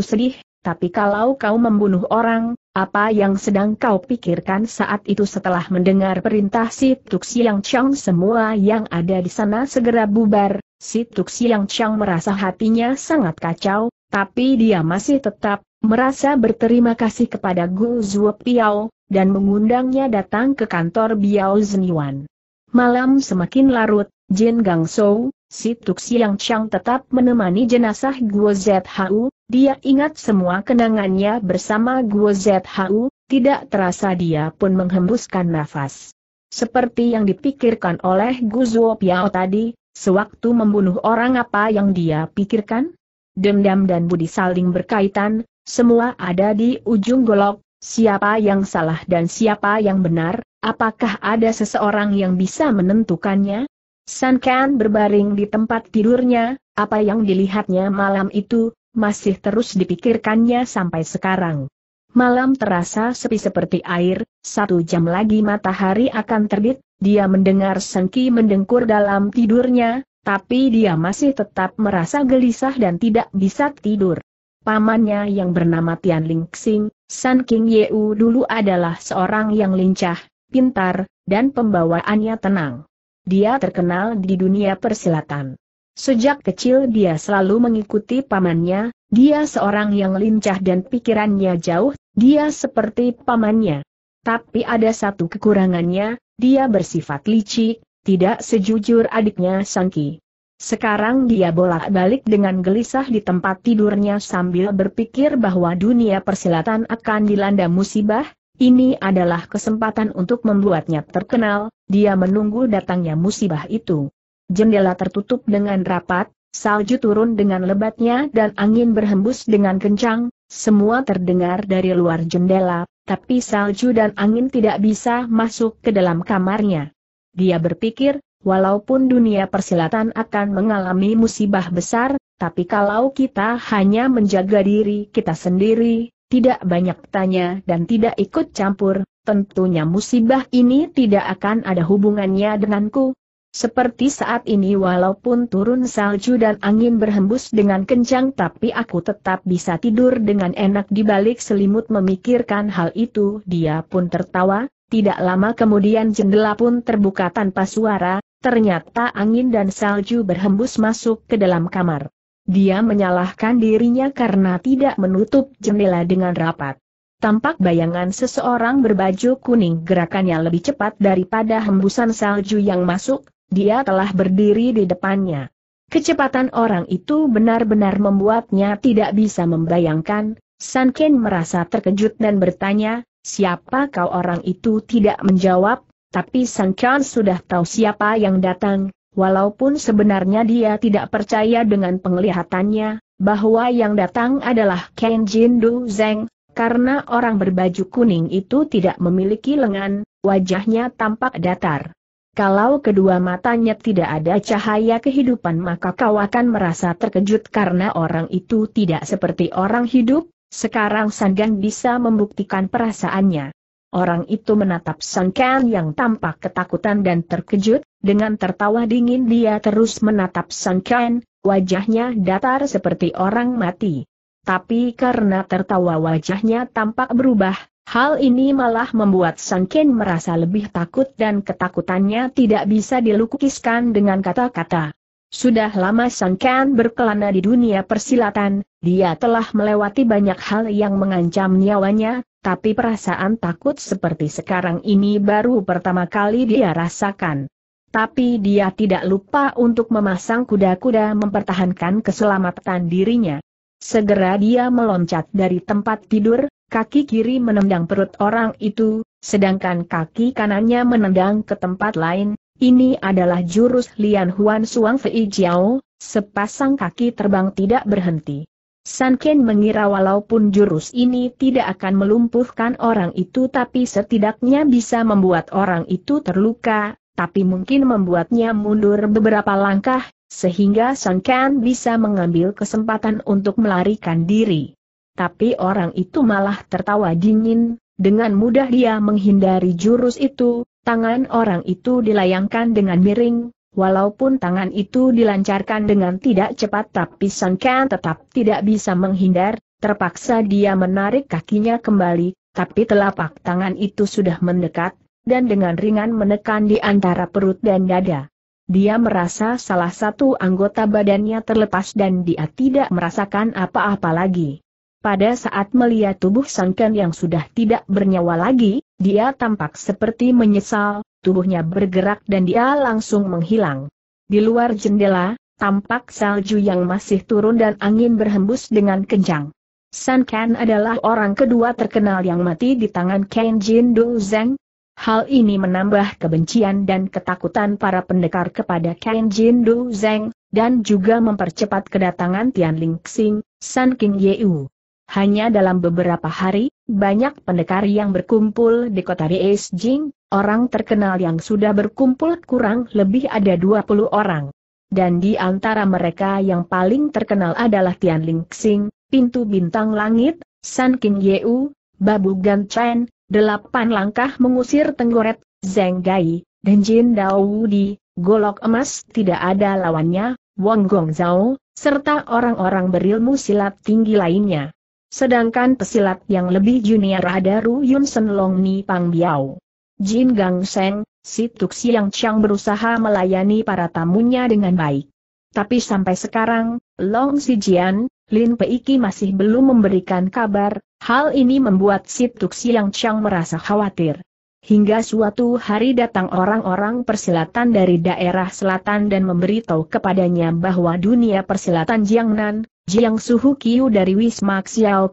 sedih, tapi kalau kau membunuh orang, apa yang sedang kau pikirkan saat itu setelah mendengar perintah si Tuk Siang Chong semua yang ada di sana segera bubar, Si Tuk Siang Chang merasa hatinya sangat kacau, tapi dia masih tetap merasa berterima kasih kepada Gu Zuo Piao, dan mengundangnya datang ke kantor Biao Zeniwan. Malam semakin larut, Jin Gang Sou, si Tuk Siang Chang tetap menemani jenazah Guo Zhu, dia ingat semua kenangannya bersama Guo Zhu, tidak terasa dia pun menghembuskan nafas. Seperti yang dipikirkan oleh Guo Piao tadi, Sewaktu membunuh orang apa yang dia pikirkan? Dendam dan budi saling berkaitan, semua ada di ujung golok, siapa yang salah dan siapa yang benar, apakah ada seseorang yang bisa menentukannya? San Kan berbaring di tempat tidurnya, apa yang dilihatnya malam itu, masih terus dipikirkannya sampai sekarang. Malam terasa sepi seperti air, satu jam lagi matahari akan terbit, dia mendengar Sengki mendengkur dalam tidurnya, tapi dia masih tetap merasa gelisah dan tidak bisa tidur. Pamannya yang bernama Tian Lingxing, Xing, San King Yeu dulu adalah seorang yang lincah, pintar, dan pembawaannya tenang. Dia terkenal di dunia persilatan. Sejak kecil dia selalu mengikuti pamannya, dia seorang yang lincah dan pikirannya jauh, dia seperti pamannya. Tapi ada satu kekurangannya, dia bersifat licik, tidak sejujur adiknya Sangki. Sekarang dia bolak-balik dengan gelisah di tempat tidurnya sambil berpikir bahwa dunia persilatan akan dilanda musibah, ini adalah kesempatan untuk membuatnya terkenal, dia menunggu datangnya musibah itu. Jendela tertutup dengan rapat, salju turun dengan lebatnya dan angin berhembus dengan kencang, semua terdengar dari luar jendela, tapi salju dan angin tidak bisa masuk ke dalam kamarnya. Dia berpikir, walaupun dunia persilatan akan mengalami musibah besar, tapi kalau kita hanya menjaga diri kita sendiri, tidak banyak tanya dan tidak ikut campur, tentunya musibah ini tidak akan ada hubungannya denganku, seperti saat ini walaupun turun salju dan angin berhembus dengan kencang tapi aku tetap bisa tidur dengan enak di balik selimut memikirkan hal itu dia pun tertawa, tidak lama kemudian jendela pun terbuka tanpa suara, ternyata angin dan salju berhembus masuk ke dalam kamar. Dia menyalahkan dirinya karena tidak menutup jendela dengan rapat. Tampak bayangan seseorang berbaju kuning gerakannya lebih cepat daripada hembusan salju yang masuk, dia telah berdiri di depannya. Kecepatan orang itu benar-benar membuatnya tidak bisa membayangkan, San Ken merasa terkejut dan bertanya, siapa kau orang itu tidak menjawab, tapi San Ken sudah tahu siapa yang datang, walaupun sebenarnya dia tidak percaya dengan penglihatannya, bahwa yang datang adalah Ken Jin Du Zeng, karena orang berbaju kuning itu tidak memiliki lengan, wajahnya tampak datar. Kalau kedua matanya tidak ada cahaya kehidupan maka kau akan merasa terkejut karena orang itu tidak seperti orang hidup, sekarang Sanggan bisa membuktikan perasaannya. Orang itu menatap Sangkan yang tampak ketakutan dan terkejut, dengan tertawa dingin dia terus menatap Sangkan, wajahnya datar seperti orang mati. Tapi karena tertawa wajahnya tampak berubah, Hal ini malah membuat Sang Ken merasa lebih takut dan ketakutannya tidak bisa dilukiskan dengan kata-kata. Sudah lama Sang Ken berkelana di dunia persilatan, dia telah melewati banyak hal yang mengancam nyawanya, tapi perasaan takut seperti sekarang ini baru pertama kali dia rasakan. Tapi dia tidak lupa untuk memasang kuda-kuda mempertahankan keselamatan dirinya. Segera dia meloncat dari tempat tidur, Kaki kiri menendang perut orang itu, sedangkan kaki kanannya menendang ke tempat lain. Ini adalah jurus Lian Huan Suang Fei Jiao, sepasang kaki terbang tidak berhenti. San Ken mengira walaupun jurus ini tidak akan melumpuhkan orang itu tapi setidaknya bisa membuat orang itu terluka, tapi mungkin membuatnya mundur beberapa langkah, sehingga San Ken bisa mengambil kesempatan untuk melarikan diri tapi orang itu malah tertawa dingin, dengan mudah dia menghindari jurus itu, tangan orang itu dilayangkan dengan miring, walaupun tangan itu dilancarkan dengan tidak cepat tapi Sangkan tetap tidak bisa menghindar, terpaksa dia menarik kakinya kembali, tapi telapak tangan itu sudah mendekat, dan dengan ringan menekan di antara perut dan dada. Dia merasa salah satu anggota badannya terlepas dan dia tidak merasakan apa-apa lagi. Pada saat melihat tubuh Sangkan yang sudah tidak bernyawa lagi, dia tampak seperti menyesal, tubuhnya bergerak dan dia langsung menghilang. Di luar jendela, tampak salju yang masih turun dan angin berhembus dengan kencang. San Ken adalah orang kedua terkenal yang mati di tangan Ken Jin Du Zeng. Hal ini menambah kebencian dan ketakutan para pendekar kepada Ken Jin Du Zeng, dan juga mempercepat kedatangan Tian Ling Xing, San King Yeu. Hanya dalam beberapa hari, banyak pendekar yang berkumpul di kota Beijing, orang terkenal yang sudah berkumpul kurang lebih ada 20 orang. Dan di antara mereka yang paling terkenal adalah Tian Lingxing, Pintu Bintang Langit, San King Yeu, Babu Gan Chen, Delapan Langkah Mengusir Tenggoret, Zeng Gai, dan Jin Daoudi, Golok Emas tidak ada lawannya, Wong Gong Zhao, serta orang-orang berilmu silat tinggi lainnya. Sedangkan pesilat yang lebih junior ada Ru Yun Sen Long Ni Pang Biao. Jin Gang Seng, si Tuk Siang Chang berusaha melayani para tamunya dengan baik. Tapi sampai sekarang, Long Jian, Lin Peiki masih belum memberikan kabar, hal ini membuat si Tuk Siang Chang merasa khawatir. Hingga suatu hari datang orang-orang persilatan dari daerah selatan dan memberitahu kepadanya bahwa dunia persilatan Jiangnan, Jiang Suhu Kiu dari Wisma Xiao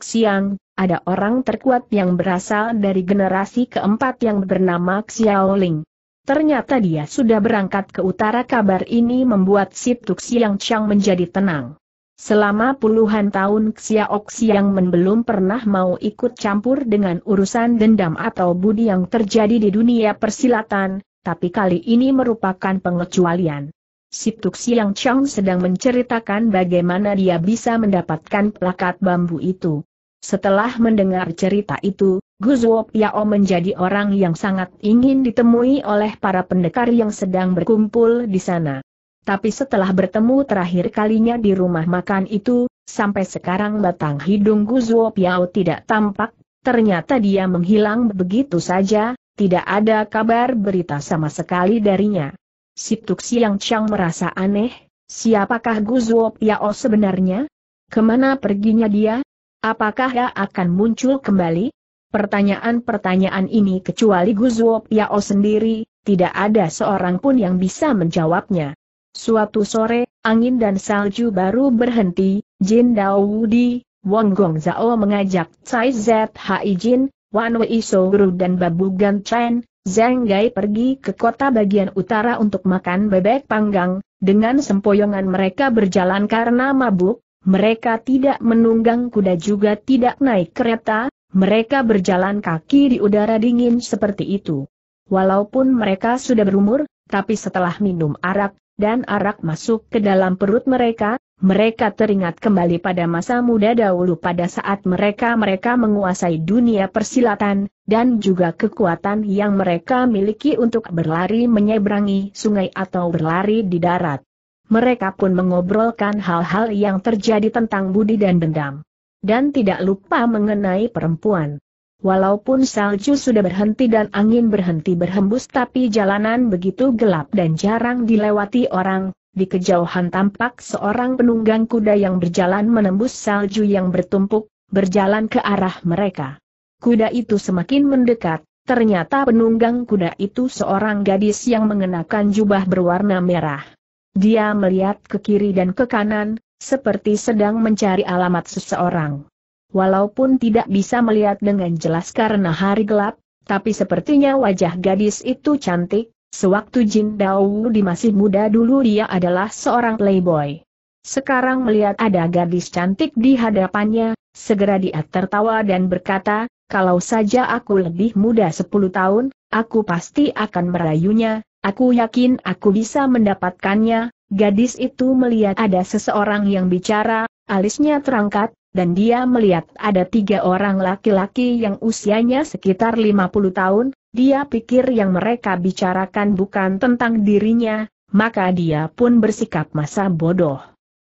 ada orang terkuat yang berasal dari generasi keempat yang bernama Xiaoling. Ternyata dia sudah berangkat ke utara kabar ini membuat Situk Xiang Chang menjadi tenang. Selama puluhan tahun Xiaoxiang Xiang belum pernah mau ikut campur dengan urusan dendam atau budi yang terjadi di dunia persilatan, tapi kali ini merupakan pengecualian. Tuk Siang Chang sedang menceritakan bagaimana dia bisa mendapatkan plakat bambu itu. Setelah mendengar cerita itu, Guzuo Piao menjadi orang yang sangat ingin ditemui oleh para pendekar yang sedang berkumpul di sana. Tapi setelah bertemu terakhir kalinya di rumah makan itu, sampai sekarang batang hidung Guzuo Piao tidak tampak, ternyata dia menghilang begitu saja, tidak ada kabar berita sama sekali darinya. Si Tuk Siang Chang merasa aneh, siapakah Gu Guzuo Piao sebenarnya? Kemana perginya dia? Apakah dia akan muncul kembali? Pertanyaan-pertanyaan ini kecuali Gu Guzuo Piao sendiri, tidak ada seorang pun yang bisa menjawabnya. Suatu sore, angin dan salju baru berhenti, Jin Dao Wudi, Wong Gong Zhao mengajak Zhe Hai Jin, Wan Wei Souru dan Babu Gan Chen, Zhang Gai pergi ke kota bagian utara untuk makan bebek panggang, dengan sempoyongan mereka berjalan karena mabuk, mereka tidak menunggang kuda juga tidak naik kereta, mereka berjalan kaki di udara dingin seperti itu. Walaupun mereka sudah berumur, tapi setelah minum arak, dan arak masuk ke dalam perut mereka, mereka teringat kembali pada masa muda dahulu pada saat mereka-mereka menguasai dunia persilatan, dan juga kekuatan yang mereka miliki untuk berlari menyeberangi sungai atau berlari di darat. Mereka pun mengobrolkan hal-hal yang terjadi tentang budi dan dendam. Dan tidak lupa mengenai perempuan. Walaupun salju sudah berhenti dan angin berhenti berhembus tapi jalanan begitu gelap dan jarang dilewati orang, di kejauhan tampak seorang penunggang kuda yang berjalan menembus salju yang bertumpuk, berjalan ke arah mereka. Kuda itu semakin mendekat, ternyata penunggang kuda itu seorang gadis yang mengenakan jubah berwarna merah. Dia melihat ke kiri dan ke kanan, seperti sedang mencari alamat seseorang. Walaupun tidak bisa melihat dengan jelas karena hari gelap, tapi sepertinya wajah gadis itu cantik, Sewaktu Jin Dao di masih muda dulu dia adalah seorang playboy. Sekarang melihat ada gadis cantik di hadapannya, segera dia tertawa dan berkata, kalau saja aku lebih muda 10 tahun, aku pasti akan merayunya, aku yakin aku bisa mendapatkannya. Gadis itu melihat ada seseorang yang bicara, alisnya terangkat, dan dia melihat ada tiga orang laki-laki yang usianya sekitar 50 tahun, dia pikir yang mereka bicarakan bukan tentang dirinya, maka dia pun bersikap masa bodoh.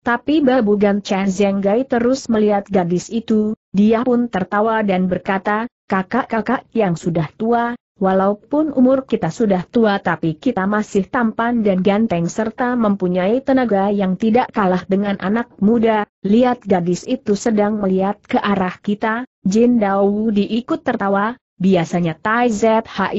Tapi Babu Gan Chen Zenggai terus melihat gadis itu, dia pun tertawa dan berkata, kakak-kakak yang sudah tua, walaupun umur kita sudah tua tapi kita masih tampan dan ganteng serta mempunyai tenaga yang tidak kalah dengan anak muda, lihat gadis itu sedang melihat ke arah kita, Jin Dao diikut tertawa, Biasanya Tai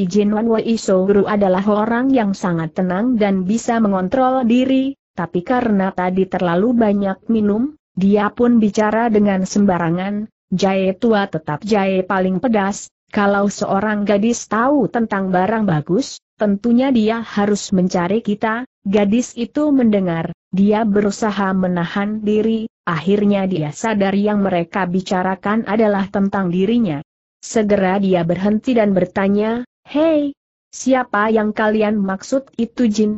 Jin Wan Wei Guru adalah orang yang sangat tenang dan bisa mengontrol diri, tapi karena tadi terlalu banyak minum, dia pun bicara dengan sembarangan, jahe tua tetap jahe paling pedas, kalau seorang gadis tahu tentang barang bagus, tentunya dia harus mencari kita, gadis itu mendengar, dia berusaha menahan diri, akhirnya dia sadar yang mereka bicarakan adalah tentang dirinya. Segera dia berhenti dan bertanya, Hei, siapa yang kalian maksud itu Jin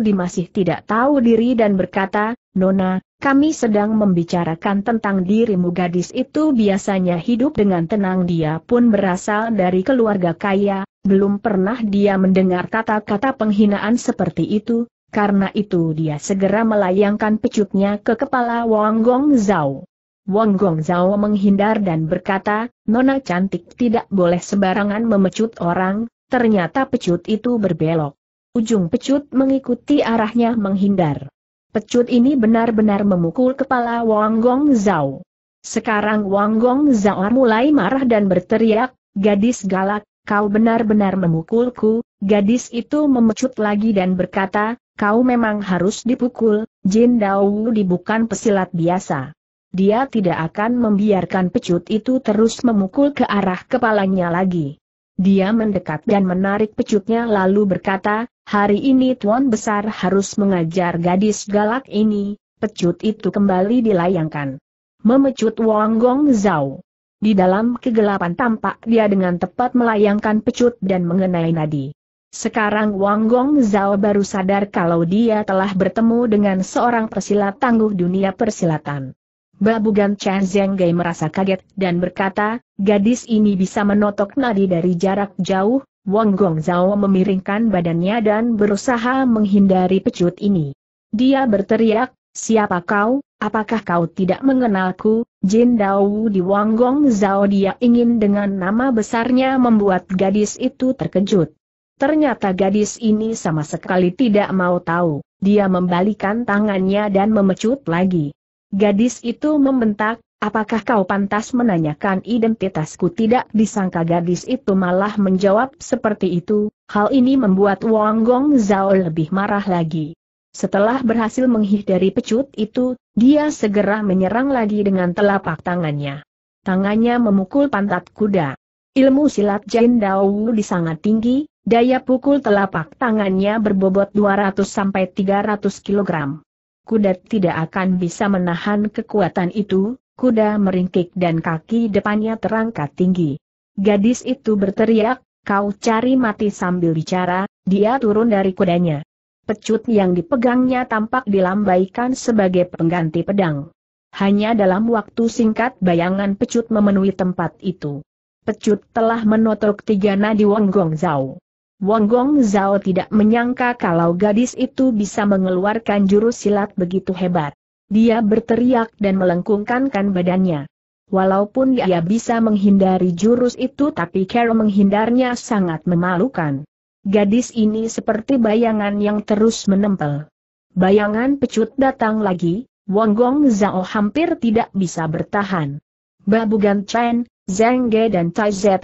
Di masih tidak tahu diri dan berkata, Nona, kami sedang membicarakan tentang dirimu gadis itu biasanya hidup dengan tenang dia pun berasal dari keluarga kaya, belum pernah dia mendengar kata-kata penghinaan seperti itu, karena itu dia segera melayangkan pecutnya ke kepala Wang Gong Zhao. Wong Gong Zhao menghindar dan berkata, Nona cantik tidak boleh sembarangan memecut orang, ternyata pecut itu berbelok. Ujung pecut mengikuti arahnya menghindar. Pecut ini benar-benar memukul kepala Wang Gong Zhao. Sekarang Wang Gong Zhao mulai marah dan berteriak, gadis galak, kau benar-benar memukulku, gadis itu memecut lagi dan berkata, kau memang harus dipukul, Jin Dao Wu bukan pesilat biasa. Dia tidak akan membiarkan pecut itu terus memukul ke arah kepalanya lagi. Dia mendekat dan menarik pecutnya lalu berkata, hari ini Tuan Besar harus mengajar gadis galak ini, pecut itu kembali dilayangkan. Memecut Wang Gong Zhao. Di dalam kegelapan tampak dia dengan tepat melayangkan pecut dan mengenai nadi. Sekarang Wang Gong Zhao baru sadar kalau dia telah bertemu dengan seorang persilat tangguh dunia persilatan. Babugan Chen Zhenggai merasa kaget dan berkata, gadis ini bisa menotok nadi dari jarak jauh, Wang Gong Zhao memiringkan badannya dan berusaha menghindari pecut ini. Dia berteriak, siapa kau, apakah kau tidak mengenalku, Jin Dao di Wang Gong Zhao dia ingin dengan nama besarnya membuat gadis itu terkejut. Ternyata gadis ini sama sekali tidak mau tahu, dia membalikan tangannya dan memecut lagi. Gadis itu membentak, apakah kau pantas menanyakan identitasku tidak disangka gadis itu malah menjawab seperti itu, hal ini membuat Wang Gong Zhao lebih marah lagi. Setelah berhasil menghindari pecut itu, dia segera menyerang lagi dengan telapak tangannya. Tangannya memukul pantat kuda. Ilmu silat Jain Dao di sangat tinggi, daya pukul telapak tangannya berbobot 200-300 kg kuda tidak akan bisa menahan kekuatan itu, kuda meringkik dan kaki depannya terangkat tinggi. Gadis itu berteriak, kau cari mati sambil bicara, dia turun dari kudanya. Pecut yang dipegangnya tampak dilambaikan sebagai pengganti pedang. Hanya dalam waktu singkat bayangan pecut memenuhi tempat itu. Pecut telah menotok tiga nadi Wonggong Zhao. Wong Gong Zhao tidak menyangka kalau gadis itu bisa mengeluarkan jurus silat begitu hebat. Dia berteriak dan melengkungkan kan badannya. Walaupun dia bisa menghindari jurus itu tapi Carol menghindarnya sangat memalukan. Gadis ini seperti bayangan yang terus menempel. Bayangan pecut datang lagi, Wong Gong Zhao hampir tidak bisa bertahan. Babugan Chen, Zeng Ge dan Tai Zhi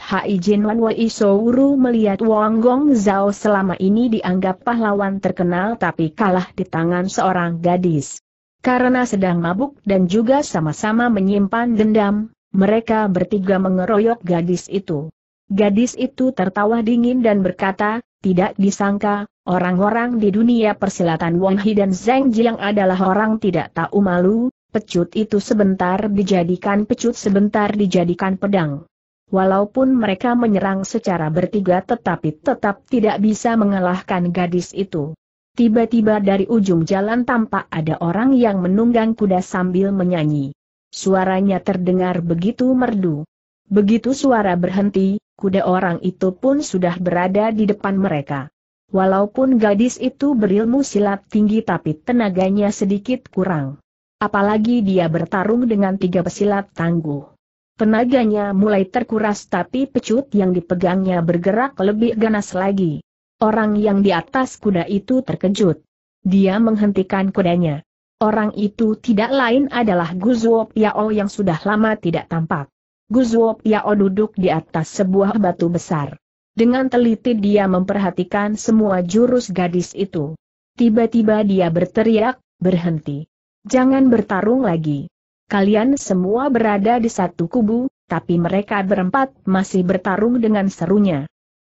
Wan Wei Souru melihat Wang Gong Zhao selama ini dianggap pahlawan terkenal tapi kalah di tangan seorang gadis. Karena sedang mabuk dan juga sama-sama menyimpan dendam, mereka bertiga mengeroyok gadis itu. Gadis itu tertawa dingin dan berkata, tidak disangka, orang-orang di dunia persilatan Wang Hi dan Zeng Jiang adalah orang tidak tahu malu, pecut itu sebentar dijadikan pecut sebentar dijadikan pedang. Walaupun mereka menyerang secara bertiga tetapi tetap tidak bisa mengalahkan gadis itu. Tiba-tiba dari ujung jalan tampak ada orang yang menunggang kuda sambil menyanyi. Suaranya terdengar begitu merdu. Begitu suara berhenti, kuda orang itu pun sudah berada di depan mereka. Walaupun gadis itu berilmu silat tinggi tapi tenaganya sedikit kurang apalagi dia bertarung dengan tiga pesilat tangguh. Tenaganya mulai terkuras tapi pecut yang dipegangnya bergerak lebih ganas lagi. Orang yang di atas kuda itu terkejut. Dia menghentikan kudanya. Orang itu tidak lain adalah Guzuo Piao yang sudah lama tidak tampak. Guzuo Piao duduk di atas sebuah batu besar. Dengan teliti dia memperhatikan semua jurus gadis itu. Tiba-tiba dia berteriak, berhenti. Jangan bertarung lagi. Kalian semua berada di satu kubu, tapi mereka berempat masih bertarung dengan serunya.